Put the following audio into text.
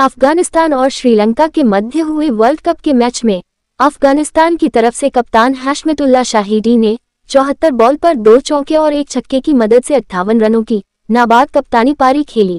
अफगानिस्तान और श्रीलंका के मध्य हुए वर्ल्ड कप के मैच में अफगानिस्तान की तरफ से कप्तान हाशमतुल्ला शाहिदी ने चौहत्तर बॉल पर दो चौके और एक छक्के की मदद से अट्ठावन रनों की नाबाद कप्तानी पारी खेली